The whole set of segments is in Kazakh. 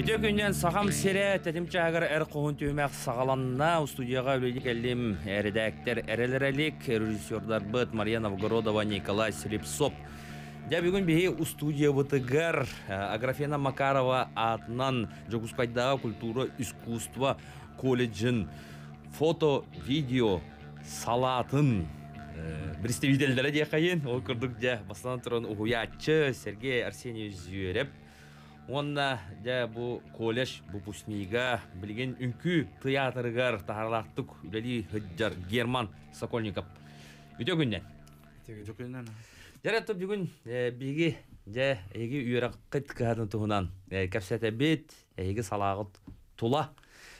Бите күннен сағам сере тәтім чағыр әр қоғын түйімәк сағаланына студияға өлейдік әлем әрелер әлек, режиссердар бұт Мария Новгородова, Николай Слепсоп. Дя бүгін бейі студия бұтығар Аграфена Макарова атынан Жогуспайдағы культура искусства колледжін фото, видео, салатын представительдері де қайын ол күрдік де бастан тұрын Сергей Арсеньевич Зюреп Онна жа бу колледж бу пуснига билген үнкү театргар тахарлаттык үлели хыджар Герман Сокольников. Үтө күннен. Үтө күннен. Жаратып бүгүн э, биги жа эги үйрөк кыт кадын туунан э, капсата бит эги салагыт тула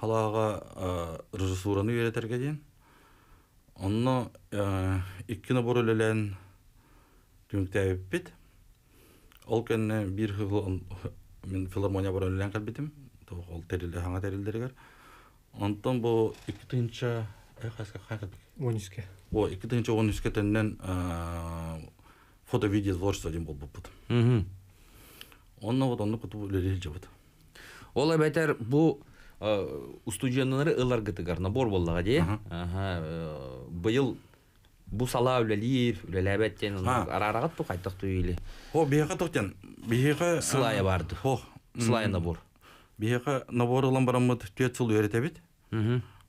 халаға режиссураны үйретерге дейін онно иккине боролелен түңтәйбит ол көнне бир мен филармония боролелен калбитим ол терилде хаңа терилдергер онтон бу икки тыынча он үске о икки тыынча он үске теннен фото видео творчество ден болбуппут онно вот онно кутуб олай ол бұл Э, устудженнары ыларгытыгарна борболлага де э, быйыл бу сала үлелир үлелебеттен арарагат бу кайтак туйли о бияка токтен бияка сылая барды о сылая набор бияка набор ылан барамыт төт сул үйрәтә бит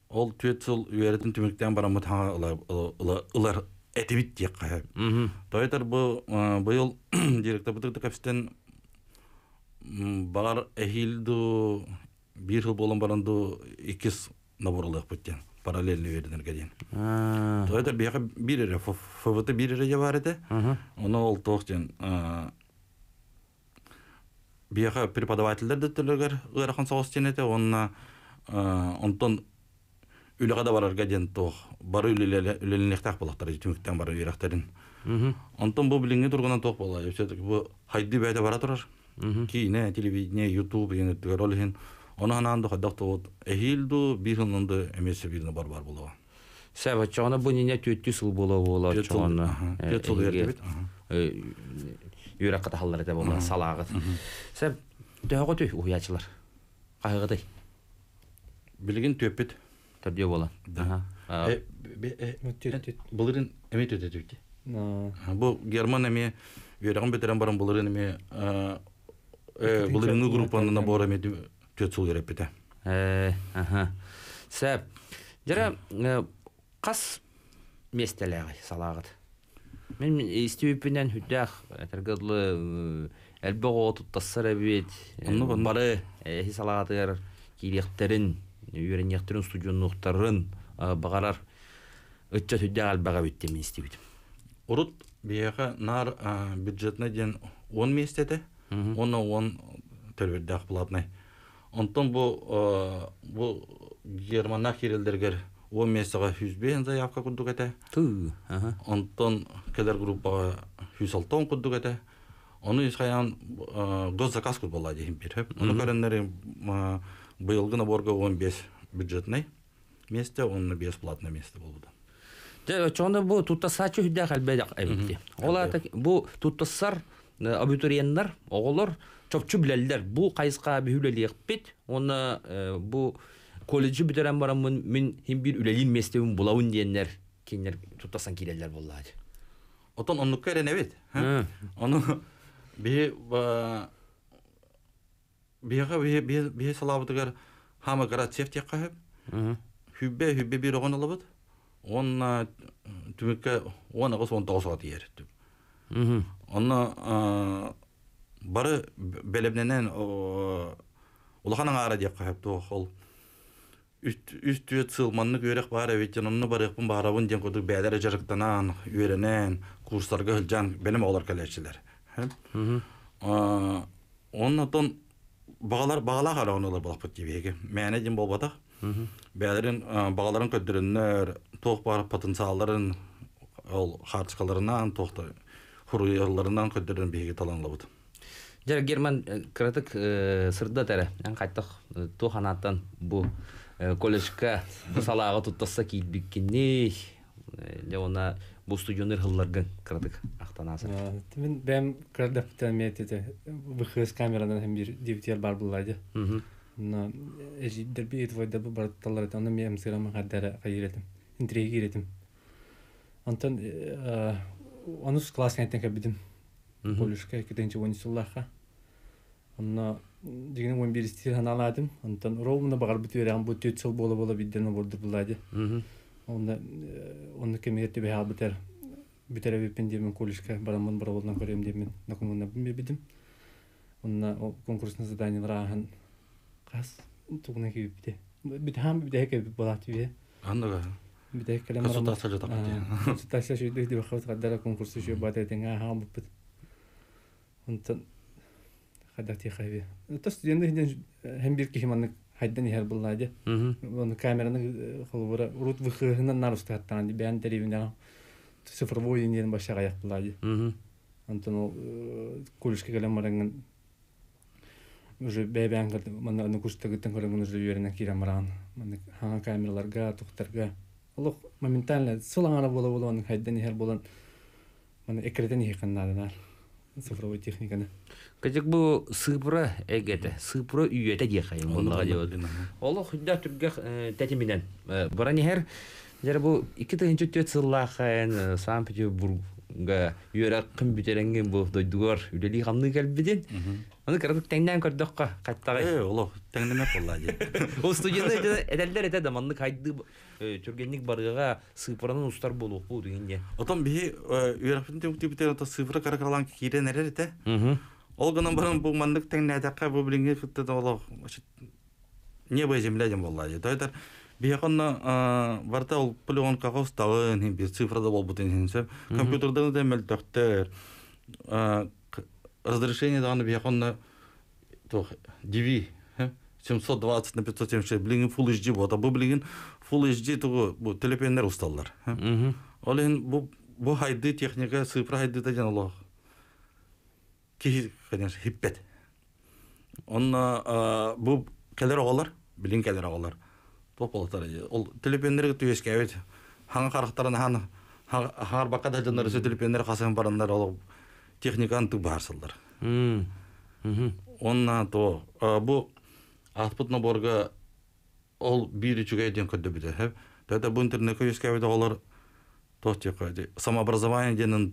ол төт сул үйрәтен түмектән барамыт һаңа ылар әтебит диек кая тойтар бу быйыл директор бутык капстен балар эхилду бир жыл болон баранду наборлық набор алып бүткен дейін то это бияка бир фвт бир бар ол жен бияка преподавательдер да төлөгөр онтон үлеға да барарга ден тоқ бары түмүктен бары онтон билинге тоқ все таки бара турар телевидение ютуб Онананды ходдак тот эхилду бир эмесе бар бар болова. Сәбәт чана бу нине сыл бола бола чана. Төт сыл берди бит. Юрак ката халлар да болған салагы. Сәп дөгө уячылар. бола. Булырын эме Бұл Герман эме бетерен барын төт сул үрәппетә. Э, Сәп. жара э, қас местәләгы салагыт. Мен истебеннән хүтәх, әтергәдле әлбәгә туттасыр бит. Аны бары э, хисалагатыр килехтерин, үрәннехтерин студионнухтарын э, багарар. Өтчә хүтәх әлбәгә бит мен истебит. Урут бияга нар бюджетна ден 10 местәдә. Оны 10 төлбердәх булатнай онтон бу э, бу германах елдергер о месага хүзбен заявка курдук эте туу онтон келер группага хүз алтон курдук эте оны исхаян э, заказ кур болла дейм бир оны көрөннери э, быйылгы наборга он беш бюджетный месте он беш платный месте болду Чоны бу туттасачы хүддә хәлбәдәк әбитте. Ола бу туттасар абитуриендар оғолор чопчу билелдер бу кайыска бүйүлелиекпит оны э, бу колледжи бүтөрөн барамын мен хим бир үлелин местебин булабын диендер кеңдер тутасан килелер буллаат отон оннукка эренебит э. ону бие биега салабытыгар хама гара чефтек кахып э. хүббе хүббе бир огон алабыт он түмүкке он агыс он тогузга тиер иер онно бары белебненен улаханан ара дип кахап то хол үстүө цылманны көрек бара бетен онны барыкпын барабын ден кодук бәләре жарыктанан үйренен курстарга жан белем олар келечилер оннотон бағалар бағала қара оналар болақ бөт кебеге мәне ден болбатақ бәлерін бағаларын көдіріннер тоқ бар потенциалдарын ол хартышкаларынан тоқты хуруярларынан көдірін беге таланлабыт Жара Герман э, кратык э, сырда тәрә. Ян кайттык э, туханаттан бу колледжка салага туттаса кийт биккенни. Леона бу студионер хылларган кратык актанасы ә, Мен бем крадык тәмәтте бихыс камерадан һәм бир дивтер бар булады. Но эҗиддер бит войда бу барталар таны мен сырама кадәр кайретем. Интриги ретем. Антон, анус классный тәнкә бидем. Колледжка кетенче вонисуллаха онна дигин он беристи саналадым онтон ровно багар болды. берем бу төт сыл боло боло бидден онда э, онда бе битер битере колледжге барамын бар болдан көрем демин Мен бидим онна конкурсный хадати хайди. Тэ студент энэ хэм бир ки хэмэн хайдан ял буллаа дэ. камераны хэлбэра рут вхэнэ нарост хаттан дэ бэн тэри бин дэ. Тэ сэфэр буу ин дэн башага яп буллаа дэ. Хм. Антон ол э, колледжке гэлэн мэрэнг ин уже бэ бэн гэ мэн нэ курстэ гэтэн хэрэнг нэ жэ юэрэнэ кирэ мэран. Мэ хан камералар га Олох моментально сэлэнгэ бола болон хайдан ял булан. Мэн экрэдэн хэ кэнэ цифровой техниканы. Кәҗек бу сыпра әгәдә, сыпра үйәтә яхай. Аллаһ гадәт бинә. Аллаһ хәдә төргә э, тәти менән. Э, Бараны һәр җәр бу 2 төгән э, Санкт-Петербургга юрак кым битерәнгән бу дөйдөр. Үләли хамны кел Аны кара тәңнән кердәккә кайттагы. Э, Аллаһ тәңнәмә кулла ди. Ул студентлар әдәлләр дә манны кайтты. түргенник барыга сыпырынан устар болуқпу дегенде отон бии үйрөптүн түктүбүтер ото сыпыра каракалан кирен эрер те ол гынан барын бу мандык тең нәдәкка бу билинге кытты оло небо земля дем болла же тойтар бияконно барта ол полигон кагов сталын бир цифрада болбут инсе компьютерден да мелтөхтер разрешение даганы бияконно тох диви 720 на 576 блин фул эйч ди бота бу блин фул эйчди тугу бу телепендер усталлар ол эми бу бу хайды техника цифра хайды да жан олог ки конечно хиппет онна бу келер агалар билим келер агалар тополотар ол телепендер түгеске эбит хаңа карактарын хан хаңар бака да жандар өсө телепендер касын барандар ол техниканы ту барсылдар онна то бу атпыт наборга ол бири чугай ден көдө битеһеп тата бун тирне көйүскәбиде олар тохтекади самообразование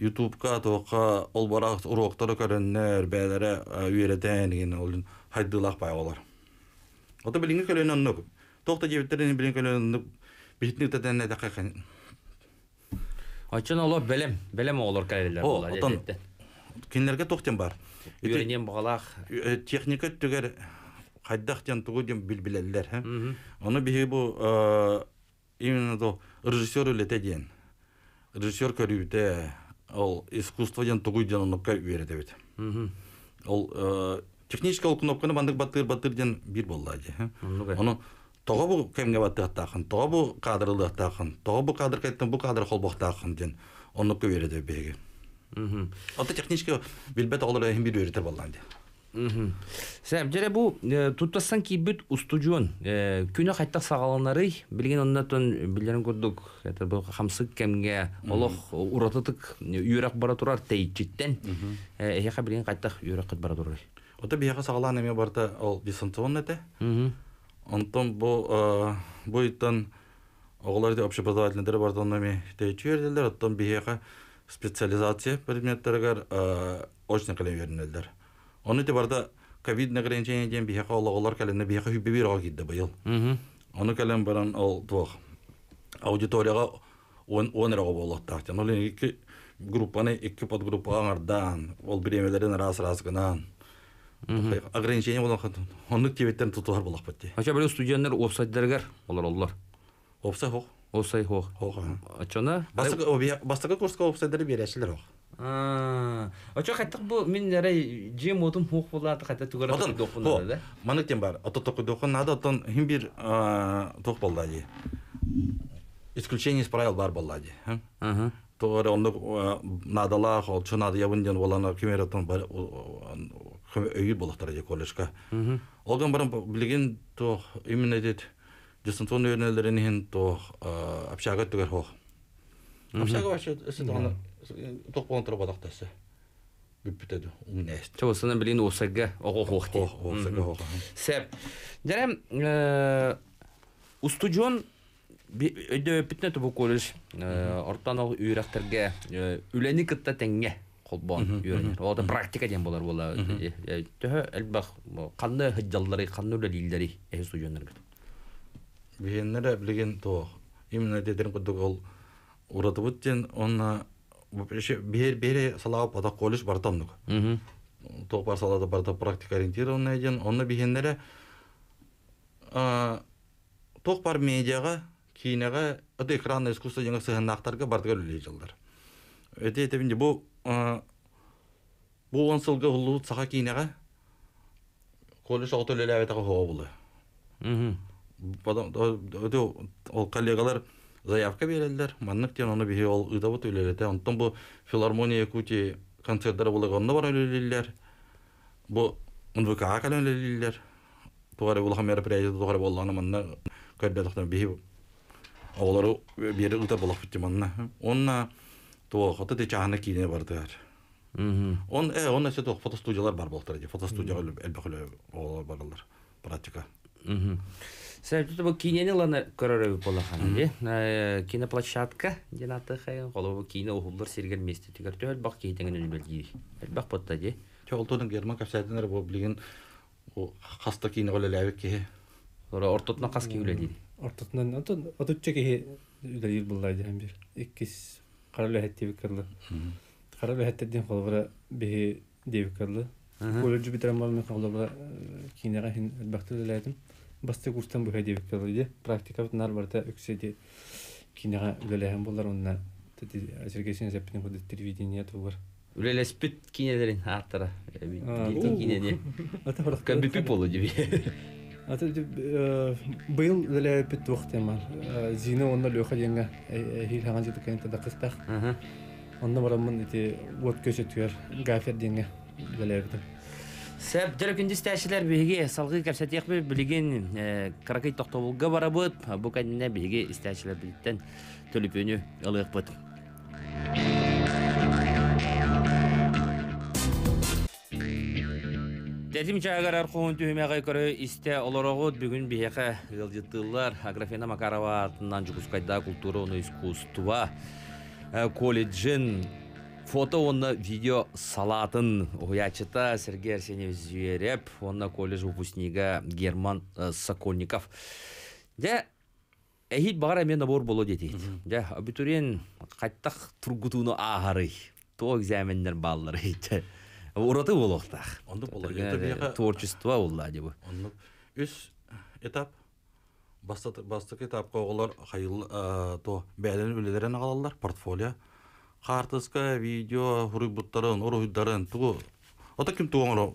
ютубка тоқа ол барақ уроктары көрөннөр бәләре үйрәтән деген ол хайдылак бай олар ота билинге көлөнөн нөк тохта бар. бағалақ. Э, техника түгер хайдах тен тугу дем билбилеллер ха аны биһи бу э, именно до режиссер үлете диен режиссер көрүбүтэ ол искусство ден тугу ден онукка үйрете бит ол э, технический кнопканы бандык баттыр баттыр ден бир болла ди аны тоға бұл кемге батты аттақын тоға бұл қадырлы аттақын тоға бұл қадыр кеттің бұл қадыр қол боқтақын ден оны көбереде беге мхм ота технически билбет олар эхин бир үйретер болдан ди Сәп жаре бу э, туттасан кибит устужон э, күнө кайтта сагаланары билген оннатон билерин көрдүк это бу хамсык кемге олох уратытык э, үйрөк бара турар тейчиттен эхе билген кайтта үйрөк бара турар ота бияга сагалан эме барта ол дистанционно те онтон бу бу иттен оголарды общеобразовательныйдер барда ономе тейчи бердилер оттон бияга специализация предметтерге очный кыле беринелдер Оны да барда ковид нагренчение ден бихаха ологолар кәленне бихаха хүбби бир агидде байыл. Оны кәлен баран ол туах аудиторияга он он рага болот тахтан. Ол екі группаны екі подгруппага аңардан, ол біремелерден раз-раз гынан. Ограничение болон хатын. Оны тибеттен тутулар болок бетти. Ача бәлі студенттер офсайддергер олар олар. Офсай хоқ. Офсай хоқ. Хоқ. Ачана. курсқа офсайдары бері берешилер хок. Очо кайттык бу мен арай жем отум хук булады кайта тугара тук булады да. Маны тем бар. Ото тук тук надо отон хим бир болду булады. Исключение из правил бар булады. Ага. Тугара онда надала хол чо надо ябынден болана кимер отон бар өйүр болоктар же коллежка. Олган барын билген то именно дет Дистантон өрнелеринен то общага түгер хох. Общага вообще, тоқпаңтырып адақтасы бүппітеді умнест чосыны билин усага ого хохти усага ого сәп дәрем э, устужон өйдө бүтне тубу колледж ортан ал үйрәктерге э, үләни кытта тәңге холбон үйрәнер ол да практика ден болар була э, төһө әлбәх канны хыджаллары канны үләлилдәри эһи студионнар бит биеннәр билген то именно дедерин кудук ол уратыбыттен онна бер бере салаа подак колледж бартамдык топар салада барда практика ориентированный ден онна бигендере токпар медиага кинога это экранное искусство деген сыгынактарга бардыга эле жылдар эти этебинде бу бул он сылга улуу сага кинога колледж эле отолелебетага хоо булы потом ол коллегалар заявка берелдер маннык тен оны бихи ол ыда бут үлелете онтон бу филармония якутии концерттер булык онно бар үлелиллер бу нвк кален үлелиллер тугары булха мероприятие тугары болланы манна көрбетохтан бихи олары бери ыда булак битти манна онна то хота те чаана кийине бардыгар он э он эсе фотостудиялар бар болтор ди фотостудия элбехле олар баралар практика Сәбәп бу киненеланы көрәрәү булган Киноплощадка динаты хәйен головы кине ухуллар сергән месте тигәр төл бак кейтәнгән үлбелги. Бак потта ди. Чолтуның герман кафсәдәнер бу билген о хаста Ора басты курстан бұға деп кел иде практика бұт нар барда үкседе кинеға үлелеген болар онна тәти әзергесен зәппен худы телевидение тугар үлелеспит кинелерин артыра битин кинеде кәбипи полу диби Ата э, быйыл үлеле пит вакыт эмар э, зина онна лёха денге э, хил хаган жети кента да кыстак онна барамын ити вот көсөтүер гафер денге үлеле Сәп дөрөк индис тәшиләр салғы салгы кәпсәтек білген билеген каракай тохтобулга барабыт, бу кәдинә биге истәшиләр биттен төлөпөнү алык бит. Дәдим чагар архуун түймәгә көрө істе олорогот бүгін биһәкә ылҗыттылар. Аграфена Макарова артынан Жукускайда культура уны искусства колледжін фото онна видео салатын уячыта сергей арсеньев зүйереп онна колледж выпускнигі герман э, сокольников де эхит бара мен обор боло дети де абитуриент кайттах тургутууну аагары то экзамендер баллары ураты болоктах творчество улла дебу үс этап бастык этапка оголор кайыл э, то бәлен үлелерен алалар портфолио картыска видео хуруйбуттарын оруйдарын тугу ота ким тугоңоро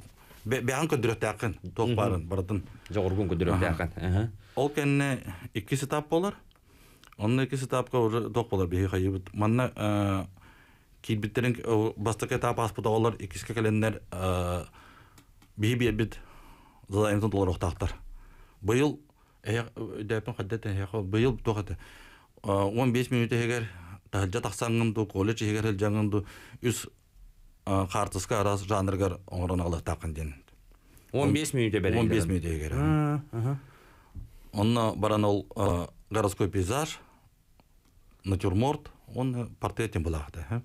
беан көдүрөттакын тоокпарын бардын жогоргун көдүрөттакын ол кенне эки этап болор онун эки уже тоок болор манна келендер он беш минут тахылжа тақсаңынды, колледж егер жаңынды үс қартысқа арас жанрға оңран ала тақын ден 15 минут бере 15 минут егер онна баран ол городской пейзаж натюрморт он э, портреттен болады э.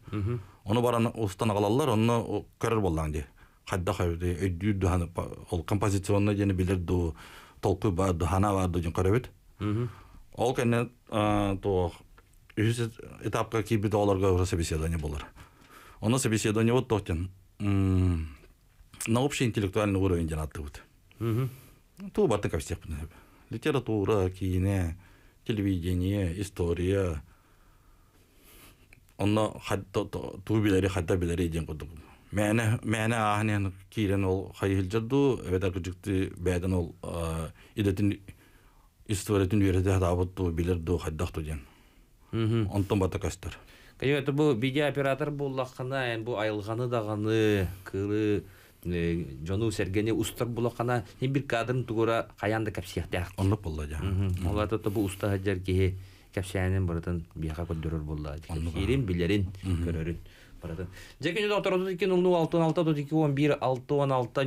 оны баран ұстан қалалар оны көрер болдан де қайда қайда үйді ол композиционный дені білерді толқы бар дұхана бар деген еді ол кәне тоқ үйсіз этапқа кейбіт оларға уже собеседование болар. Оны собеседование вот тохтен. На общий интеллектуальный уровень денатты вот. Ту баты ко всех. Литература, кине, телевидение, история. Оны ту билери, хатта билери деген кудук. Мәне мәне ахнен кирен ол хайыл жырду, эведа күжүктү бәден ол идетин историятын үйрөтө табытту билерду хаддакту ден онтон бата көстөр конечно бу видеооператор буллакана айылғаны айылганы даганы кылы э, жону сергени устар булакана бир кадрын тугура каянда капсияхтяк онлук булла жа олата то бу уста хаджар кихи капсиянин барытын бияка көндөрөр булла кирин билерин көрөрүн барытын Жекен доктор экен улну алтын алты он бир алты он алты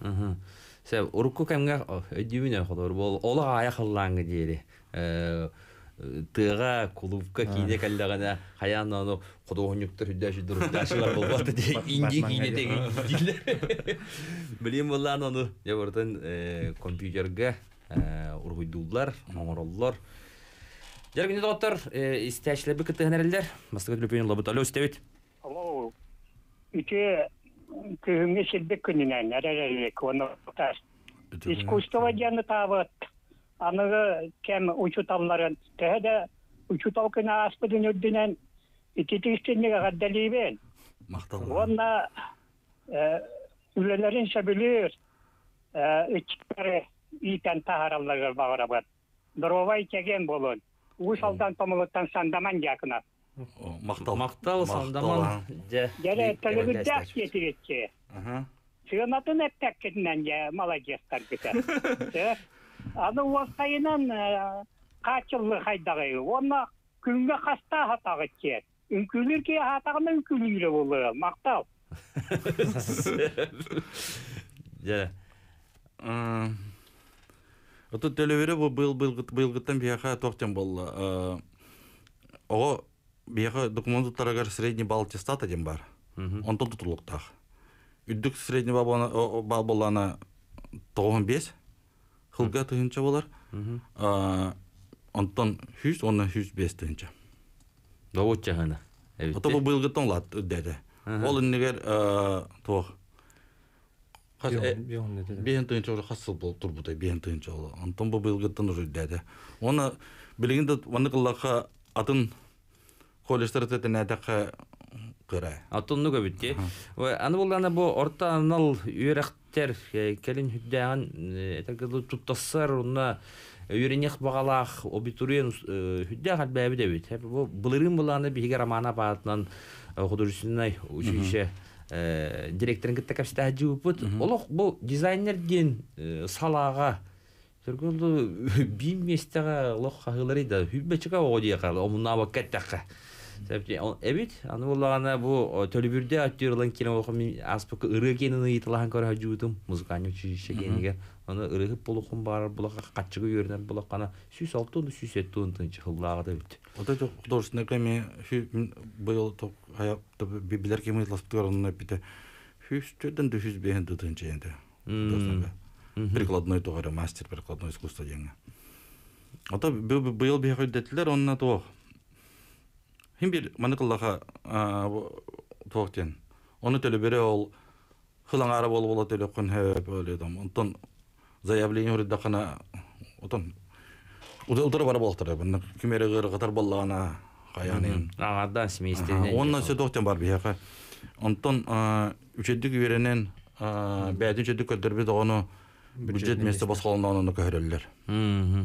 Сәп урукку кемгә өдүмүнө э, холор бол ола ая халлаңгы дири. Э, Тыга клубка кине каллагана хаян аны кудогонюктар хүддәши дурдашылар болбады ди. Инде кине деген. Билем буллан аны э, ябырдан компьютерге ургуйдулар, моңороллар. Жәргенде доктор, истәчле бик тәһнәрләр, мастыгы лөпен лабытале үстәвит. Алло. Ите köyhüngés ильдик күнүнөн эререрик ону таш искусство дианы таабыт аныгы кем да учутал кына аспыдын үрдүнен икитиштенниге гаддалиибен онна үлелерин шабилир ичкары дровай кеген сандаман мақтал мақтал сандаман жаре төлөгү жак кетиретчи сыгынатын эптеккинен же молодецтер битер аны уастайынан качылы хайдагы оны күнгө каста хатагы че үңкүлүр ке хатагына үңкүлүре болы мақтал жаре Ото төлөвөрө бу был был былгыттан бияха тохтем болла. Ого бияғы документ тұттарагар средний балл аттестат деген бар он онтон тутулуктах үддүк средний балл болана тогон бес хылга тыынча э, э, болар онтон жүз онун жүз бес тыынча доводча гана ото бул быйылгы тоңлат үддеде ол иннигер тох бен тыынча уже хасыл болуп турбута бен тыынча ол онтон бу быйылгыттан уже үддеде оны билигинде аны атын колестерол тетен атак кыра. Атын нуга аны болганда бу орта анал үрәктер э, келин хүддән этәк дә туттасар уна үрәнек багалах обитурен хүддә э, хат бәби дә бит. Хәп бу бүлрин буланы биге романа баатнан гыдырысынай үшеше директорын гитта капста җуып бу эбит аны буллагана бу төлүбүрдө актерлан килен окум аспык ыры кенин ыйтылахан көрө жуутум музыканы учишче кениге аны ырыгып булукун бар булака катчыгы үйөрнен булакана сүйс алтын сүйс эттун тынчы хыллагыда бит ота жок художественный кеми быйыл топ аятты билер кеми лаптырны бите хүстөдөн дүшүз бен тынчы энде прикладной тогары мастер прикладной искусство деген ота быйыл бияхой детлер онна тоо Химбил маны кыллаха токтен. Оны төлө бере ол хылаң ара болуп ола төлө кын хэп оле дом. Онтон заявление урда кана отон. Уды утыр бар болтыр. Бунны кимере гыр катар боллагана каянын. Аңардан семейстен. Ондан сө токтен бар бияка. Онтон үчөдүк беренен бәдин чөдүк көтөрбүз оны бюджет месте баскалынан оны көрөлөр. Хм.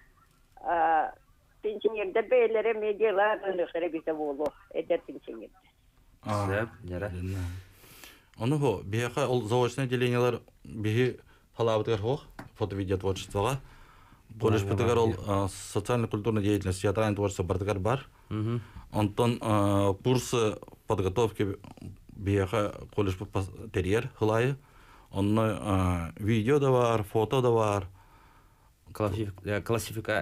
пенсионердер бәйлері медиалар өнөсере бите болу эдер пенсионердер Сәп, яра. Оны хо, бияқа ол заочное делениялар бихи талабытыгар хох, фото-видео творчествоға. Колледж бытыгар ол социально-культурная деятельность, театральное творчество бардыгар бар. Онтон курсы подготовки бияха колледж терьер хылайы. Онны видео да бар, фото да бар. Классифика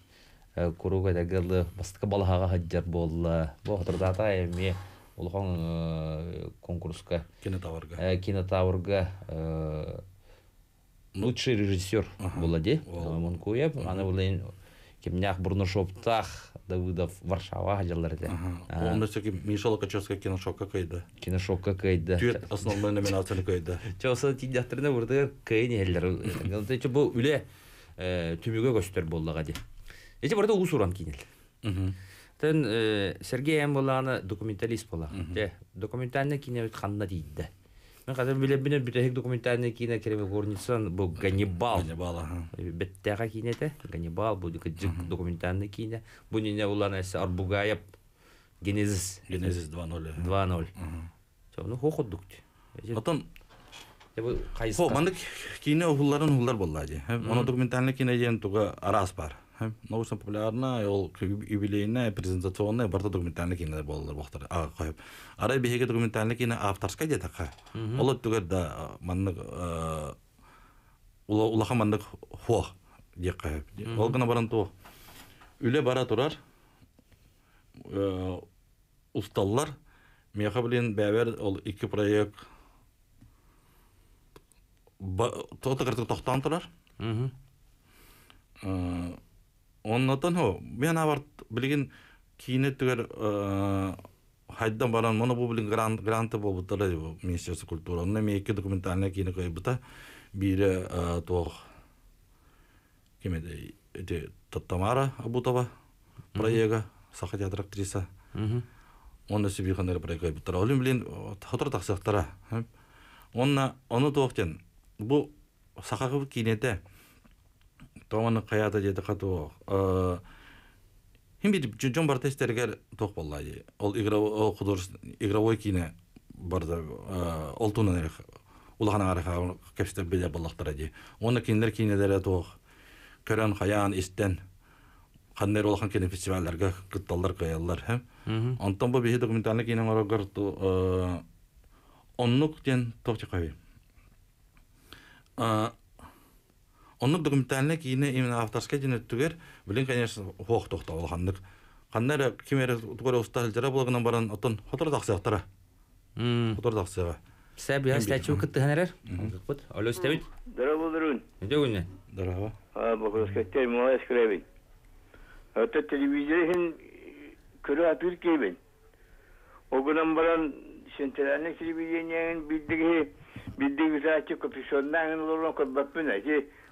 куруга дагылы бастыка балаға хаджар болла бо хотурдата эми улхон конкурска кинотаврга кинотаврга лучший режиссер була де монкуя аны булын кемнях бурношоптах давыдов варшава хаджарлар де он все-таки мишала качевская киношока кайда киношока кайда тюет основной номинация кайда чоса тидяхтерне бурда кайнеллер бұл үле түмүгө көстөр болды де эти борда усуран кинел тен сергей боланы документалист бола те документальный кине бит ханна дейди мен қазір билебине бүтехик документальный кине кереме горницан бұл ганнибал ганнибал беттега кине те ганнибал бу жик документальный кине бу нене улан эсе арбугаев генезис генезис 2.0 2.0 жону хохот дукти қайсы? Хо, мандык кине ухулларын ухуллар болла же. Оны документальный кине жен туга арас бар һәм научно-популярная ул юбилейная презентационная барта документальный кине болдыр бохтыр а кайып ара биһеге документальный кине авторская дия така ол түгәр да манны ула улаха манны хо дия кайып ол гына баран то үле бара турар усталлар меха белән бевер, ол ике проект тота кертик тохтан турар оннотон хо мен абар билигин кийине түгер э, хайдан баран моно бу билин гранты болбуттара дебу министерство культуры онда мен эки документальный кийине койбута бири э, тох кемеде эти тамара абутова проега саха театр актриса онна проект проега койбуттара олим билин хотор таксактара э. онна ону тохтен бу сахагы кинете тоғаны қаяда деді қату ә, хим бир жон бар тестерге тоқ боллай ол игровой кине барда ә, ол тунан улахана араха кепсте беле боллактара ди оны киндер кинелере тоқ көрөн хаян истен ханнер улахан кине фестивальдерге кытталлар каяллар хем онтон бу бихи документальный кине орогор ә, оннук ден тоқ чакави Оны документальны кийне именно авторская жөнөттүгөр билен конечно хоқ тоқта болганлык. Кандары кимере тугары устал жара болгонун хотор Хотор алло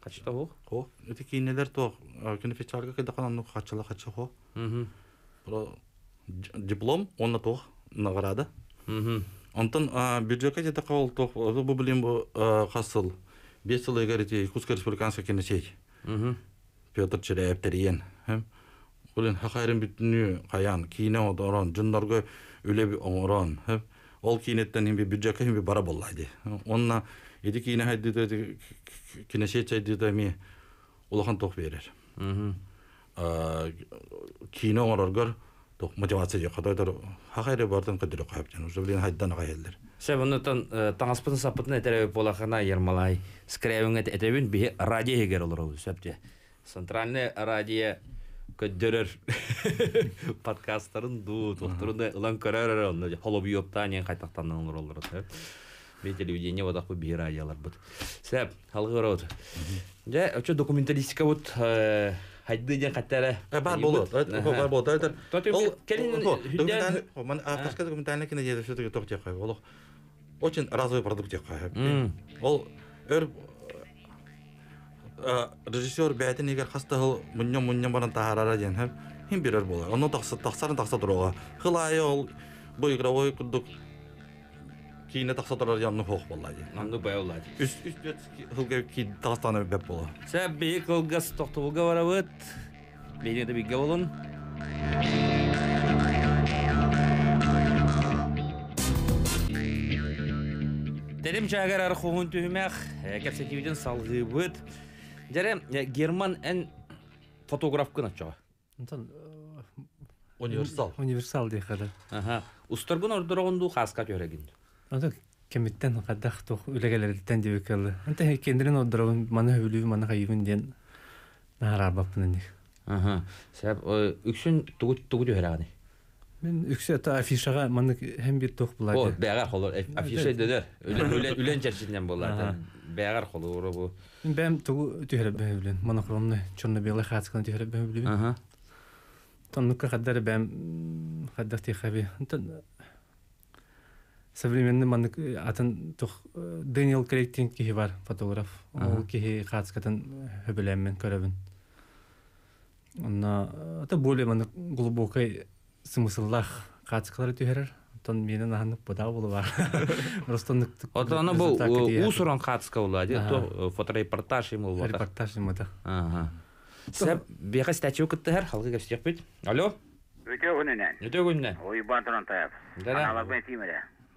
Kaçta ho? Ho. Öteki neler to? Kini fechalga kayda диплом онна то награда. жете то бу бу хасыл. Бес жыл Якутская республиканская киносеть. Петр Череев терен. хахайрын бүтүнү каян Ол кийнеттен имби бюджетке бара боллайды. Онна Эди кине хайдыды кинешет чайдыды ми улахан тох берер. Кине ороргар тох мотивация жок. Хадайдар хахайры бардын кыдыры кайып жан. Уже билен хайдан агайлер. Сәб онытан таңаспын сапытын әтерәбе болахана ермалай. Скрэвинг әтәбен би радио егер олар ул сәпте. Центральный радио көддөрөр подкасттарын ду тохтуруны ылан көрөр олны холобиоптан ен кайтактандан олар олар ветелеудение вот ахпы бир аялар бут. Сәп, халгы бара бут. Жа, очо документалистика бут, хайды ден каттары. Бар болот бар болу, тар тар. Ол, келин, документальный, ман авторская документальная кинодеда все-таки тох тех хайв, Очень разовый продукт тех хайв. Ол, өр, режиссер бәйтін егер қастығыл мұннен-мұннен баран тағарара ден, хем берер болар. Оны тақсарын тақса тұруға. Хылай ол, бұй игровой күрдік Кийне тахсатарар янны хох болла ди. Нанды бай болла ди. Үс үс дет хылга ки тахстаны беп болла. Сәп бей кылгас тохтуга барабыт. де бигге болын. Дәрем жагар ар хугун түмәх, кәсәтивдән салгы бит. Дәрем герман ән фотограф кына чыга. Инсан универсал. Универсал Ага. Аха. бұны ордырагынду хаска төрәгин. Ата кемиттен кадах тох үлегелерден мана мана Аха. үксүн тугут Мен та афишага О, холор э, афиша булар. холор бу. тугу Мана хромны хатскан Аха современный ман э, атын тух э, Дэниел Крейг бар фотограф. Ол хацкатын э, Онна это более глубокой смысллах хацкалар Тон бар. фоторепортаж ему Репортаж ему да. Ой, Да.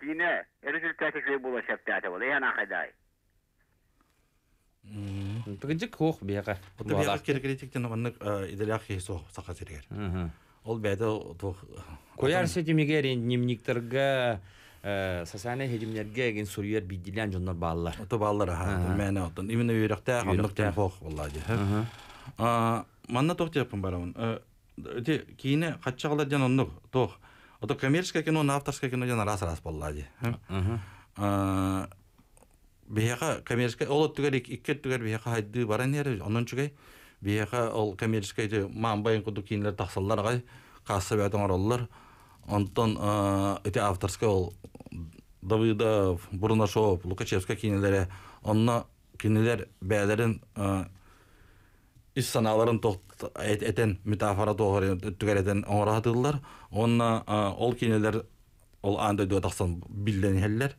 fine, результаты жей болашақ дәті ол, яна қадай. Бүгінжік қоқ бияға. Бұты бияға керекеретіктен оғаннық иделяқ хейсу сақа Ол бәді тұқ... Көйәр сасаны ген отын. Именно үйректе қоқ Манна а то коммерческое кино на авторское кино жана раз раз боллады бияка коммерческое ол оттугер икке оттугер бияка хайды баран эри онон чугай бияка ол коммерческое маанбайын куду кинилер таксаллар агай касса бәтен ороллар онтон эти авторское ол давыдов бурнашов лукачевский кинилере онно кинилер бээлерин иссаналарын саналарын этен метафора тоғыр түгәр этен оңара ол кенелер ол андай до тахсан биллен хеллер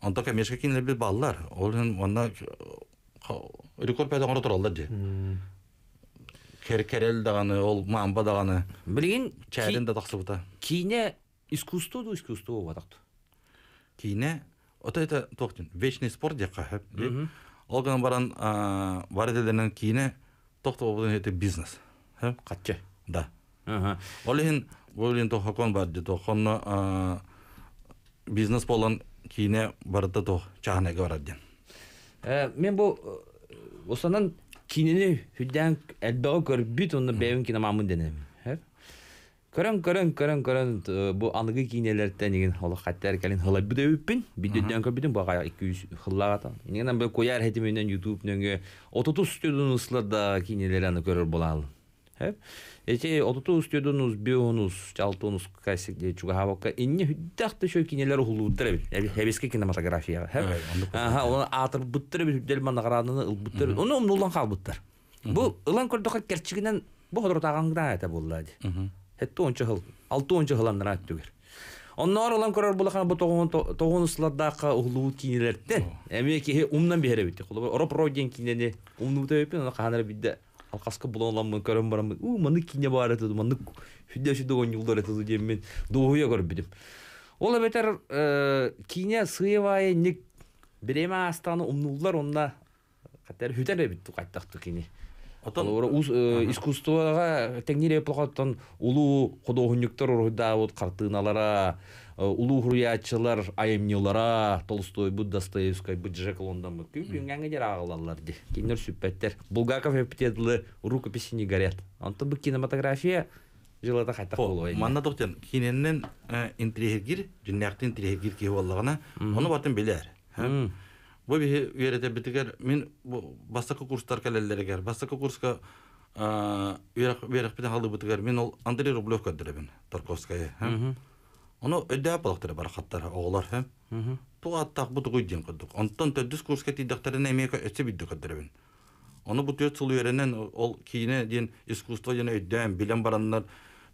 онда мешке кенелер бір балылар. ол онна рекорд пайда тұралдар де. Кер-керел дағаны, ол мамба даганы Білген чәрин да тахсыбыта кине искусство до искусство ватакт кине вот это тоқтын, вечный спорт деп кахып ол баран вариделернен кине тохтообуден эти бизнес катчы да олихин ойлин тохокон бар ди тохонно бизнес болон кийине барыта тох чаханеге барар ден э, мен бу усанан э, кинини хүддан элбеге көрбүт уну бэбин мамын денем Кырын кырын кырын кырын э, бу аныгы кинелер тәнеген халы хаттар кәлин халы бу дәүп бин бидәнгә бидән бага 200 хыллар ата. Нигәдән бу кояр һәтим үнен YouTube нәгә ототу студиясында да кинелер аны көрер булалы. Хәп. Эти ототу студиясыз бионус, чалтонус кәсик дие чуга хавакка инне хәтта шу кинелер хулу тәрәби. Әби хәбискә кинематографияга, хәп. Аһа, ул атып буттыр бит дәл мондагы раны ул буттыр. Уны ул нулдан хабуттар. Бу ылан көрдә хәкерчигенен бу хәдрәтәгәнгә дә әйтә булды. 6 онча хыл, алты онча хыланнар аттыгер. Оннар олан көрөр булахан бу тогон тогон сладдака улуу кинелерде. Эми ки умнан бере бит. роден кинени умну деп аны канар бидде. Алкаска буланлам мы көрөм барам. У кине бар мен Ол бетер кине ник бирема астаны умнулар онда Отон э, искусствога теңнире плохоттон улуу художниктер урда вот картиналара, э, улуу хуруячылар айымнылара, Толстой, Буд Достоевский, Буд Жек Лондон, күн күнгәнгә жара агалалар ди. Кинер сүппәттер. Булгаков эпитетлы рукописи не горят. Анты бу кинематография жылата хатта болой. Манна доктен киненнен интерьергир, э, дөньяктын интерьергир ки боллагына, оны батын белер. Хм. Бу бир ярата битгер мен бу басыкы курстар келелерге, басыкы курска аа берек бир халды битгер мин ул Андрей Рублёвка дирибин Тарковская. Хм. Уну эде аптыр бар хаттар оглар хм. Туат так бу дуй ден кылдык. Онтон тө дис курска ти доктор Немека эти бит дуй дирибин. Уну бу төт сулу яренен ол кийне ден искусство яна эдем билем бараннар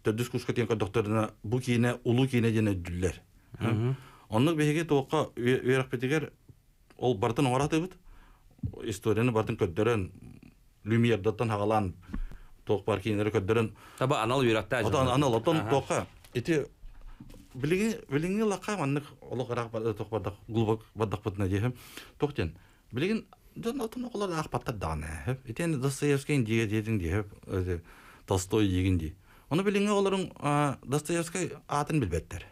тө дис курска ти доктор бу кийне улу кийне яна дүллер. Хм. Онны беге тоокка верек битгер ол бартын оратыбыт историяны бартын көддөрөн люмьерде даттан агалан тоқ бар кинер көддөрөн таба анал үйрөттө атан анал атан тоқа ити билиги билиңе лака маннык олог арак тоқ бардак глубок бардак бутна дехем тоқтен билиң дөн атан окулар ак патта даны итен достоевскийн диге дедиң деп толстой дегендей оны билиңе олорун достоевский атын билбеттер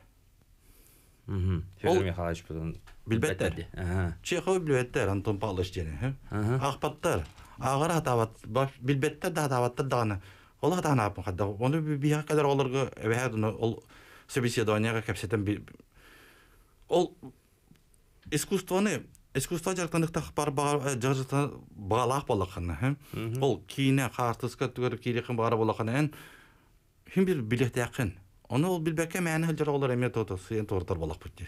федор михайлович билбеттер чехов билбеттер антон павлович дене ахпаттар агыр атабат билбеттер да атабаттар даганы ол атаны апын хадда оны бия кадар оларга эбехе ол собеседованияга кепсетен ол искусствоны искусство жаркандыкта бар бағалақ болақаны ол кийине картыска түгөрүп кийликин баары болақаны эн хим бир билетякын Оны ол билбекке мәне хәл жараулар эме тоту сыен тортар балак бутти.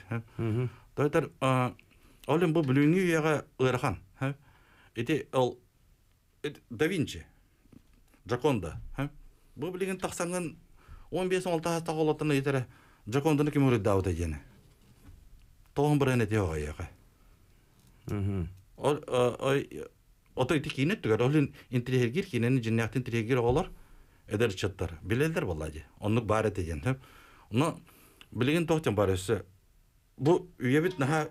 Тойтар олем бұл бүлүңү яга ырхан. Эти ол да Винчи. Джаконда. Бұл билген таксанган 15-16 хаста холотуна етере Джаконданы ким үрөт дауда жени. Тоон бир эне жок аяга. Ол ой отой тикине түгөр. Ол интеллигер кинени жиннактын тирегер олар эдер чаттар билелдер болады оннук бар деген деп но билген тохтен бар өсө бу үйебит наха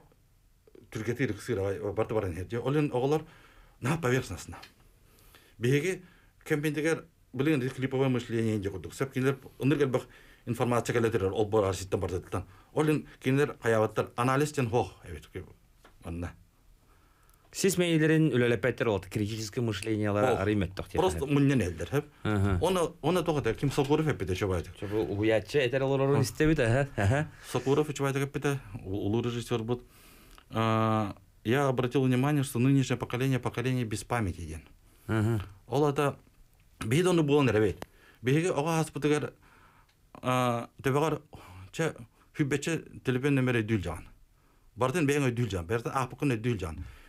түркети рексира барты баран хеде олен оголар на поверхностно беги кемпиндегер билген клиповое мышление де курдук сеп кинер ындыргел бак информация келетер ол бар арситтен бартыттан олен кинер хаябаттар анализден хох эбит анна сиз мейлерин үләләпәттер олды, критическое мышление алара арымет тоқты. Просто мүннен әлдір, хэп. Оны, оны тоғыда, кім Сокуров әппеді чабайды? Чабы ұятшы әтер олар орын істебеді, хэ? Сокуров чабайды әппеді, улуу режиссер бұд. Я обратил внимание, что нынешнее поколение, поколение без памяти ден. Ол ата, бейді оны болын рәбейт. Бейге оға аспытығар, төбеғар, чә, хүббетчі телепен нөмірі дүл жаған. Бартын бейін өй дүл жаған, бартын ақпықын өй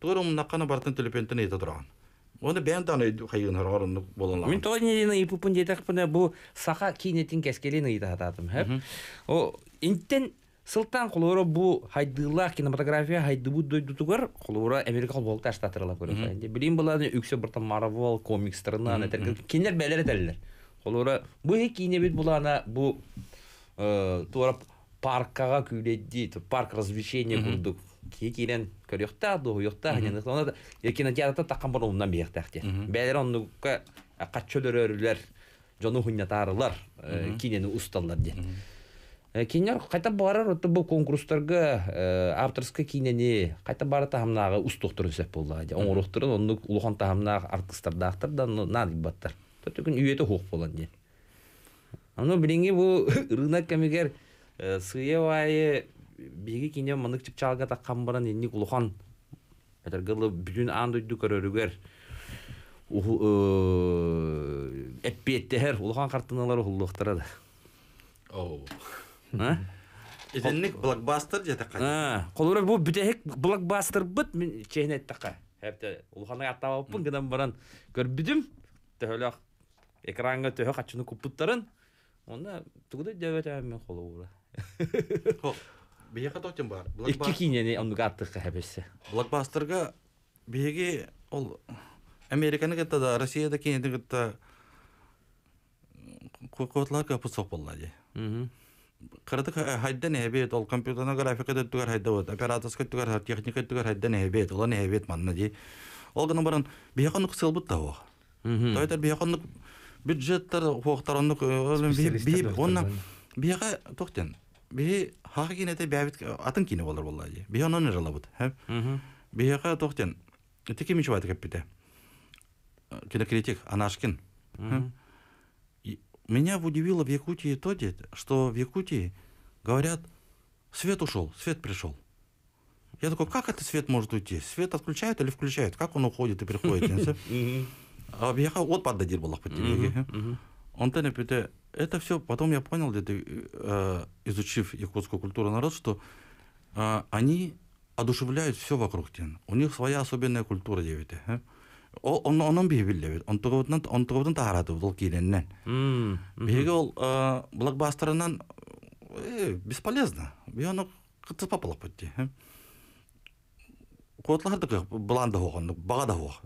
Тугар ум накана бартын телепентен эйте тураган. Оны бен таны хайын харгарын болонла. Мин тони дина ипупун детек пына бу саха кинетин кескелен эйте хататым, хэ? О интен Сылтан қолуыра бұ хайдылақ кинематография хайды бұ дойды тұғыр қолуыра Америкал болты аштатырыла көріп. Білейін бұлады үксе бұртан Марвел комикстерына нәтәргін кенер бәлер әтәлілер. Қолуыра бұ хек ине бет бұлана бұ э, туарап паркаға күйледі, парк развлечения күрдік. Кей көрүөхтаах дуу уюхтаах кинени ден кинер кайта барар отто бу конкурстарга э, авторская кинени кайта бара де оңоруктурун онну улухан таамнааг артистардаактар да нан баттар үйөтө хук аны бу рынок э, биги кине манык чалга таккан камбаран инник кулухан этер гылы бүтүн аан дуйду көрөрүгер э, эппиеттехер улухан картыналар уллуктара да эденник блокбастер же такка. Колурар бу бүтехек блокбастер бит мен чехнет такка. Хәптә аттап аттаваппын гынан баран көрбүдүм Тәһөләк экранга төхө качыны купуттарын. Онда тугыда дәвәтәм мен колура бияка тоо тем бар икки кинени онуга аттыкка хабесе блокбастерга биеги ол американы кетта да россияда кинеди гетта кутлар капусов болла ди кырдык хайдан эбет ол компьютерна графика дөттүгөр хайда вот операторска түгөр техника түгөр хайдан эбет улан эбет манна ди ол гана баран бияханук сылбыт табо тойтар бияханук бюджеттер хуактар оннук э, онна бияха токтен би хакинете бәбит атын а кине болар болла ди. Би онон жалабыт. Хәм. Би хака тохтен. Эти ким ичват кеп бите. Кинокритик Анашкин. Меня удивило в Якутии то, что в Якутии говорят, свет ушел, свет пришел. Я такой, как это свет может уйти? Свет отключают или включают? Как а он уходит и приходит? А я, от паддадир балах по телеге. Он тэнэ пите это все, потом я понял, э, изучив якутскую культуру народ, что а, они одушевляют все вокруг тен. У них своя особенная культура девять. Он он бейбил девять. Он тұрғыдан он тұрғыдан тағарады бұл келеннен. Бегал а, блокбастер, нан э, бесполезно. Бе оны попало папалап кетті. котлардык быланды хогон багада хог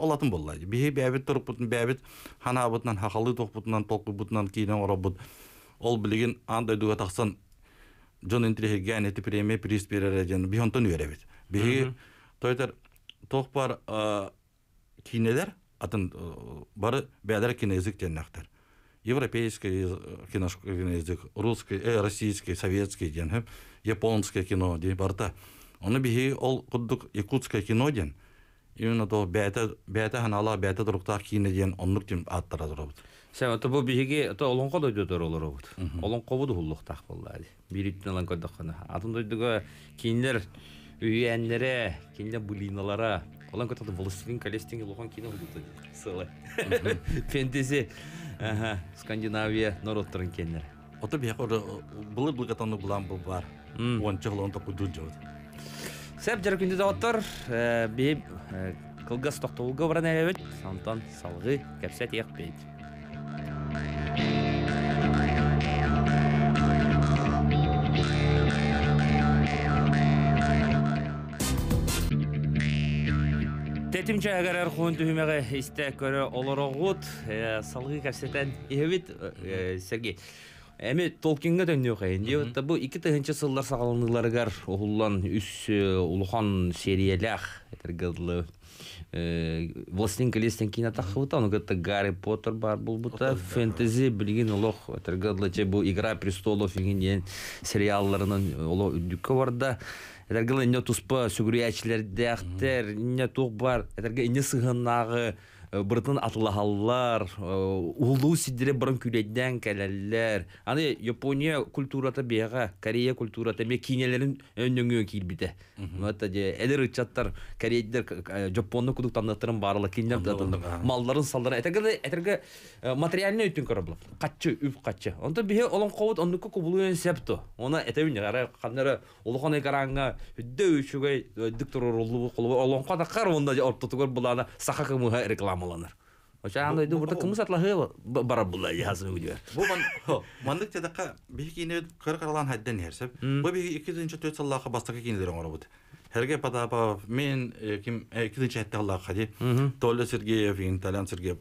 олатын болла бии бэбит туруппутун бэбит ханаабытынан хакалы токпутунан толкуйбутунан кийинен оробут ол билигин андай дұға тақсан, жон интрихи гянети премия приз берере жен бионтон үеребит бии тойтер токпар кинелер атын бары бәдәр кинезик теннактар европейский кино кинезик русский э, российский советский ден японское кино дей барта Оны ол куддук якутское кино ден. Именно то бәте бәте ханала бәте туруктак кине ден онлук тим аттара турабыт. Сәм ата бу олон кодой дөдөр олорабыт. Олон кобуду хуллуктак Бір Бириттен алан кодохана. Атын дойдуга кинлер үйәннере, кинлер булиналара, Олан көтөдө Властелин колестинге луган кино булды. Сылы. Фэнтези. Ага, Скандинавия народтарын Ото бияк бұл булы бар сәп жарып күнде заводтор э, бе э, кылгас тоқтолуга баран элебет сантан салгы кепсе тиек бейт Тетимче әгәр әр хуын түһімәғі істе көрі олар оғуд, э, салғы кәпсетен ебіт, Сергей, Эми Толкинге төннүк же болбосо бул 2 тыгынчы сыллар сагалыныгар улан үс э, улухан сериялах этергылы э, Властелин колестен кино тахыта, ну гэта Гарри Поттер бар был бута фэнтези билгин олох этергылы же бу Игра престолов деген сериалларынан оло үндүккө барда. Этергылы не туспа сүгүрячилер дяхтер, не бар, этерге не сыгынагы Э, бұрытын атылахаллар, э, улу сиддере бұрын күледден кәләлләр. Аны Япония культурата беға, Корея культурата ме кинелерін өннөңө килбите. Мата же элер чаттар Кореяддер Японны э, кудук таннаттырын барылы киндер малларын салдыр. Этеге этеге материальный үтүн көрөбүл. Катчы үп катчы. Онда бе олон ковут оннуку кубулуен септо. Она этеүн ара каннары улуханы караңга дөүшүгө диктор рулу кулу олон када кар онда орттугор булана сахакы муха реклама аңаланыр. Очаан дойду бара булла ясын үдер. Бу ман мандык тедакка бихи кине кыр кыралан хаддан Бу биги мен э, ким э, хатта аллаха хади. Сергеев, Сергеев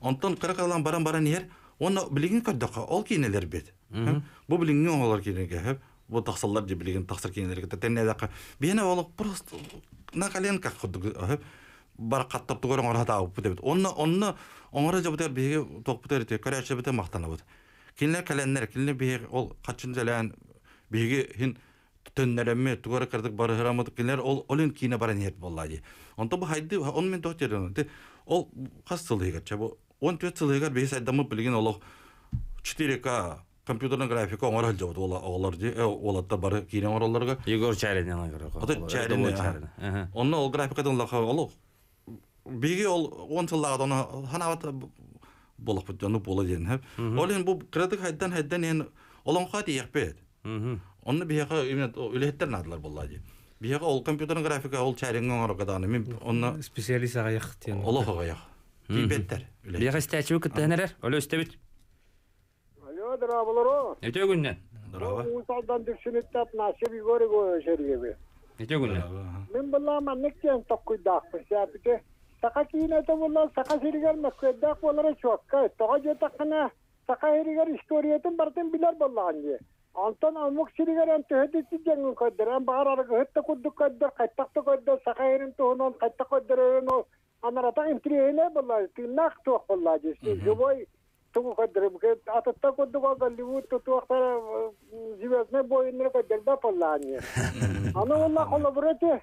Онтон кыр баран баран ер. Оны ол кинелер бет Бу билигин оңолор кинеге бу же билигин олық просто на коленках бар қаттап тұғыр ұрға хата бұл. онны онны оңар жабытер биге тоқ те көрәш жабытер мақтанабыт ол қатшын жалән хин ол олин кине бара нет хайды он мен ол хастыл егер он жыл егер бес айдамы білген 4к компьютерный графика олар э, бары егор ол биги ол онтыллагдана ханават болох бүтөну бола ден хэ. Олин бу кредит хайдан хайдан ен олон хати яхбет. Онны бияга именно үлеттер надылар болла ди. Бияга ол компьютердин графика ол чаринген оргаданы мен онна специалист ага яхт ен. Олохога ях. Бибеттер. Бияга стачу кеттенер. Оле өстебит. Алло, драблоро. Өтө күннен. Драва. Усалдан дүшүнүттеп насып игорего шергебе. Өтө күннен. Мен булла маннек тен токкуй дакпы сапите. Sakatine tabulla sakasirigar mekkedak bolara çoğakka. Toğa cetakına sakahirigar istoriyetin bartın biler bollağınca. Antan almak sirigar antöhedisi cengin kadar. An bahar arıgı hıtta kudduk kadar. Kayttakta kadar sakahirin tuhunan kayttak kadar öğrenu. Anarata imtriyene bolla. Tinnak tuğak bolla. Juboy tuğu kadar. Atatta kudduk agallivu tutuakta zivesine boyunları kadar da bolla. Ana valla kolaboratı.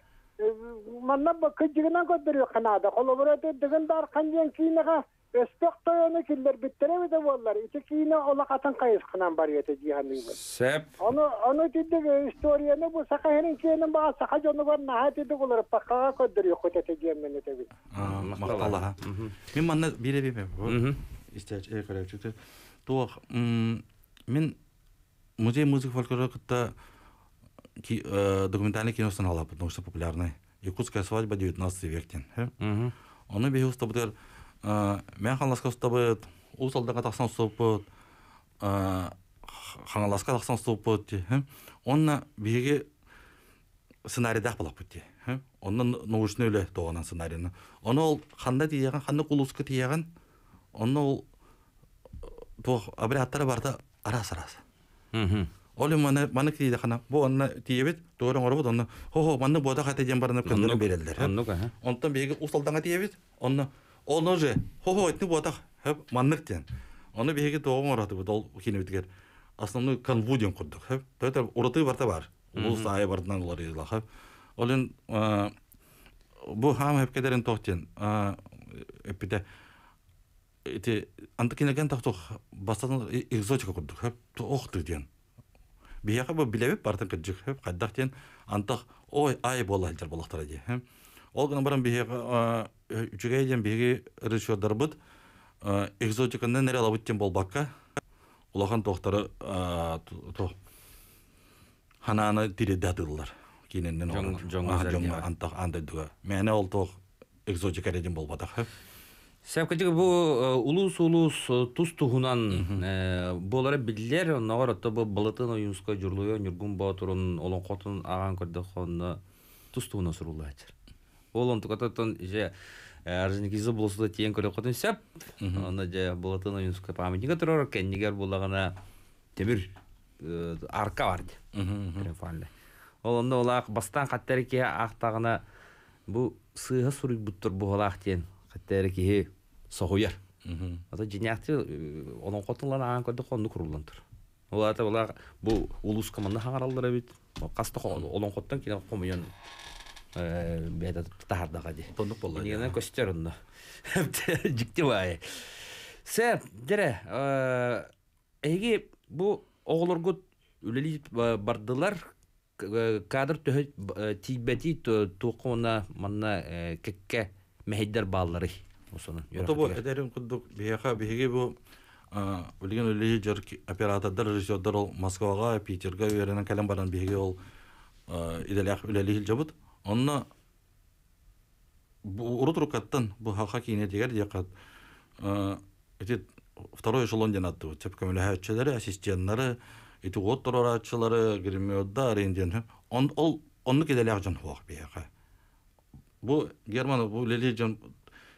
манна бакка жигинан көтөрү канада колобороту дигин дар канжен кийнега өспөк тоёну киллер биттереби да боллар ити кийне олакатын кайыс бар ете жихан сеп ону ону тиддик э, историяны бу сака херин киенин бага сака бар наха тиддик улар паккага көтөрү хотете жиеммен этеби макталаха мен манна биребибем истечкоречүктер э, туох мен музей музыка фольклорокта ки, э, документальный кино сынала, потому что популярный. Якутская свадьба 19 вектен. Угу. Оны беги ұстабыдыр, ә, мен ханласқа ұстабыд, ол салдаға тақсан ұстабыд, ә, ханласқа тақсан ұстабыд, онна беге сценарийдақ болақ бұтте. Онын научный өлі тоғынан сценарийны. Оны ол қанда э, тиеген, қанда құлысқы тиеген, оны ол тоқ абрияттары барда арас-арас. Мхм. Оле мана мана киде хана. Бу онна тиебет, тоорон орбут онна. Хо-хо, манны бода хата ден барынып кендер берелдер. Онтан беги усалдаңа тиебет. Онна оны же хо-хо этни бода хеп манныктен. Оны беги тоорон ораты бу дол кинебитгер. Основной конвуден курдук. Хеп. Тойтар ураты барта бар. Улус ай бардан олар ила хеп. Олен бу хам хеп кедерен тохтен. Эпиде эти антыкинеген тахтох бастан экзотика курдук. Хеп. Охты ден бияха бу билебеп бартын кыджык кайдак тен антак ой ай бола жар болактар ди ол гана баран бияха э, ден биги режиссердар бут экзотиканы нере алабыт тен болбакка улахан тохтары то хананы тире дадылар киненнен жоңго антак андай дуга мене ол тох экзотика редин болбадак Сәмкәҗик бу э, улус улус э, тус тугунан э, болары биллер нагар отта бу балатын юнска журлуя нюргун батурун олон котун аган көрдө хонна тус тугуна сурулат. Олон тукататан же Арзынкизы болса да тиен көрө котун сәп. Анда же балатын юнска памятника турар кеннигер булагына тебир арка бар ди. Рефалле. Олонда улак бастан каттар ке бу сыйга суруй буттыр бугалак тен. Каттар ке соһуяр ата жинякти э, онон хотунлар аан көрдөк онну куруллантыр улата улар бу улус команда хаңаралдыра бит касты олон хоттан кине комуян э, беда тахардага ди тондук болла нигена көстөрүндө жиктилай се дере эги бу оголоргут үлели э, бардылар кадр төһө тибети туқуна манна кекке мехиддер баллары усуну отобу эдерин куддук бияха биһиги бу билген үлии жер оператордар ол москвага питерге баран ол второй эшелон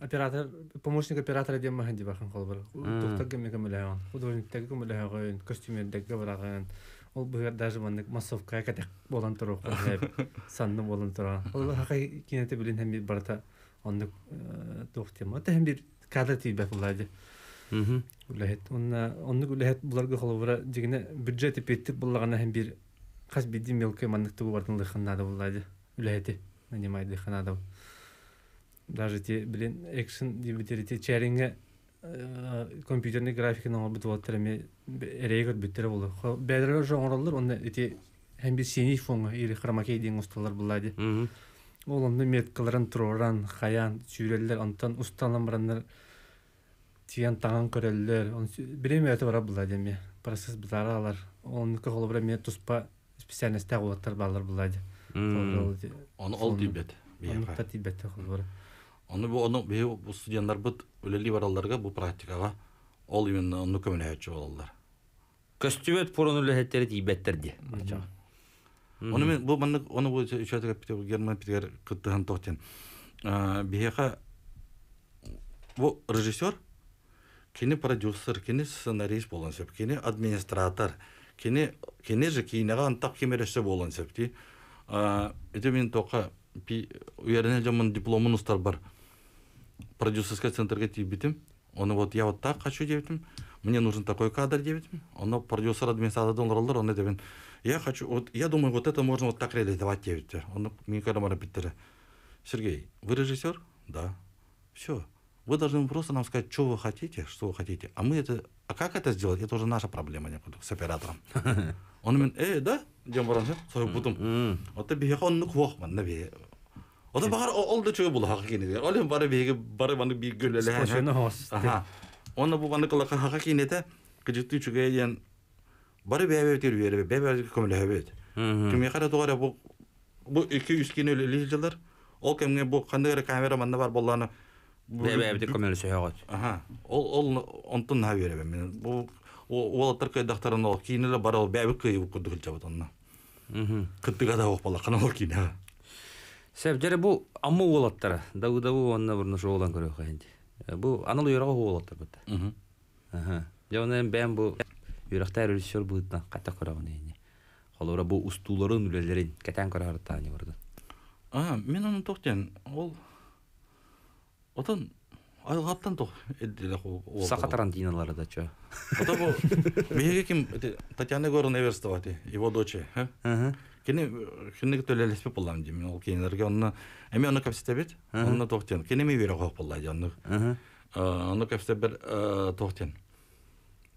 оператор помощник оператора дим маханди бахан хол бар доктор кимге кемлеган художник тагы кемлеган костюм дагы бараган ул бир даже мен массовка якада болан тура кылып санны болан тура ул хакы кинете билен хәм бир барта анда доктор э, мат хәм бир кадр тип бакылады хм ул хәт унда анда ул хәт буларга хол бара дигене бюджет тип тип булган хәм бир кас бидди мелкой маннык тугы бардың лыхнады булады ул хәт менә майды хнады даже те блин экшн дебитери те чариңе э, компьютерный графиканың ол битіп отыр эме рейгер биттер болды бәдірлер жоңыралар онда эти һәм бир сени фонга или хромакей деген усталар булади ол онда меткаларын туроран хаян сүйрелер онтан барандар тиян таңан көрелер биреме өтө бара булади эме процесс битара алар онуку холобра мен туспа специальность тагы болаттар баалар булади оны ол тибет тибет холобра оны бұл оның бұл бу студентлар өлелі үлели баралларга бұл практикаға ол именно ну көмөлөчү болалар көстүбөт пурун үлехеттери тийбеттерди оны мен бұл мынны оны бу үчөтө капитал герман питер кыттыган тохтен биеха бұл режиссер кини продюсер кини сценарист болгон сөп кини администратор кини кини же кинега антак кемересе болгон сөп ти мен тоқа, уярыне жаман дипломун ұстар бар продюсерский центрге тиіп бітім оны вот я вот так хочу деп мне нужен такой кадр деп едім оны продюсер мен сададон ролдор оны деп я хочу вот я думаю вот это можно вот так реализовать деп он мне мен қарамарап сергей вы режиссер да все вы должны просто нам сказать, что вы хотите, что вы хотите. А мы это... А как это сделать? Это уже наша проблема не с оператором. Он мен, э, да, Дембаран, сой будем. Вот это бихахон нук вохман, набе. Og det var alle kjøbolighakkene der. Alle bare vege, bare bir bil gulle eller her. Skjønne hos. Aha. Og når vanne kolla hakkene der, kjøttu kjøge igjen. Bare bebe til uere, bebe til kommer det høvet. Kimi kara doğru bu bu 200 kilo lirler. O kemge bu kandıra kameramanla var bollanı. Bebe evde kommer det şey høvet. Aha. Ol ol ontun ha uere ben. Bu ол атыркай дақтарын ол кейінілі бар ол бәбі күйі көдігіл жабыт онна кыттыға да оқпала қана ол кейіні жәрі бұл амма Дауы-дауы дау онна ұшы оғалан көрі қайынды. Э, бұл анал үйраға уолаттар бұтты. Жауынан бәң бұл үйрақта режиссер бұтына қатта көрағын бұл ұстуларын үлелерін кәтән көрі бұрды. мен оның тоқтен, ол... отын айылғаптан тоқ бұл... Татьяна его э? кене кинеге төлелеспе булам дим ол кинелерге онны эми оны капситебит онны тохтен кине ми бере хок булла дим оны капситебер тохтен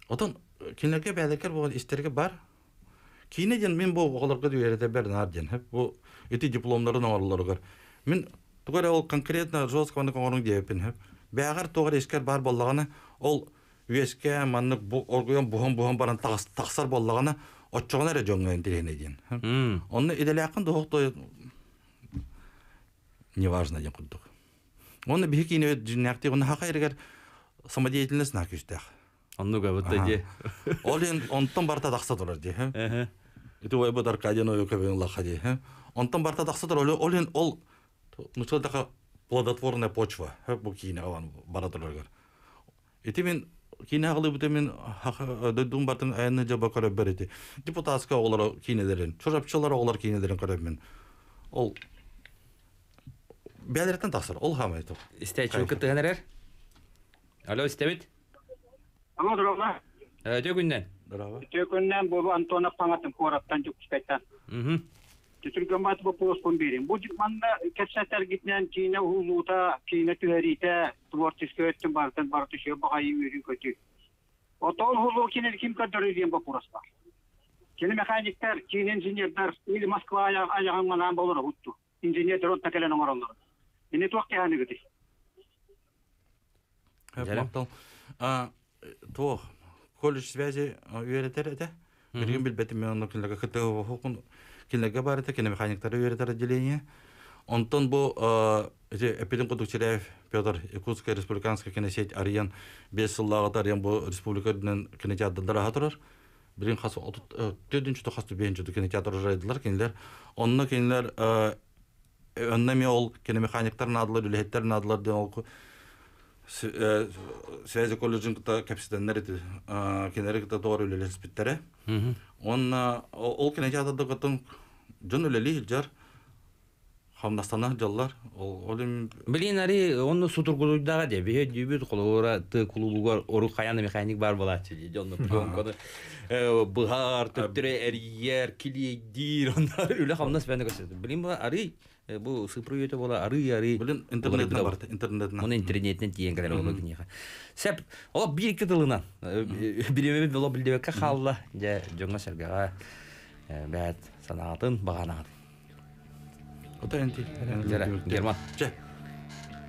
отон кинелерге бәлекер болгон истерге бар кине ден мен бу оголорго дүйөрөтө бер нар ден бу эти дипломдарын оголорго мен тугар ол конкретно жестко аны коңорун депин бәгәр тугар искер бар боллаганы ол үеске маннык бу оргоян бухан бухан баран тақсар боллаганы отчоғына ре жоңға интерене дейін. Оны иделе ақын доқты неважно дейін барта барта плодотворная почва. мен кине агылы мен дөдүн бартын аяны жаба көрөп берети депутатска олар кинелерин чорапчылар олар кинелерин көрөп мен ол бәлерден тақсыр ол хам айтып истечу кытыганерер алло истебит ама дурова төгүннен дурова күннен бул антонов паңатын кораптан жүк чыкайтан түтүргөмбат вопрос берем. Бу манна кепсәтәр бар. Кине механиктар, кине Москва связи Грин билбетим мен оно кинлеге ХТО кинлеге барыта механиктары отделение. Онтон бу эпидем Петр Якутская республиканская кинесеть Ариен без сыллагы бу республикадан ол связи колледжин кыта кепсиден нерети кенери кыта товар үлелес биттаре он ол кенети атады кытын жөн үлели жар хамдастана жаллар ол олим билин ари онну сутургудуйдага де бе дюбүт колора ты клубугар ору каяны механик бар болат жонну пленканы быхар төптүре эрьер килидир ондар үле хамнас бәне көрсөтүп билин бу ари бу сыпры өтө бола ары ары билен интернетна барты интернетне муну интернетнен тиен кадер болот книга сеп ола бир ки тылынан биреме боло билдебекке халла же жоңга сергага бат санаатын баганагын ота энти герман же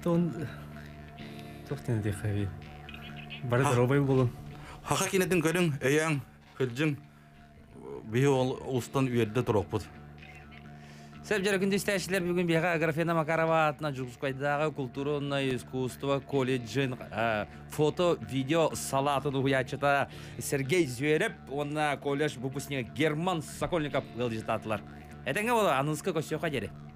тон тоқтен де хави бары даробай болун хаха кинедин көлүң эян кылжың бии ол улустан үйерде турокпут Сәп бүген күндестәшілер бүгін беға графенама караватна, жүгізкайдағы культурно искусство колледжін фото, видео салатын уячыта Сергей Звереп, онна колледж выпускнигі Герман Сокольников ғылжытатылар. әтеңе болы, аныңызға көсеуға дәрі.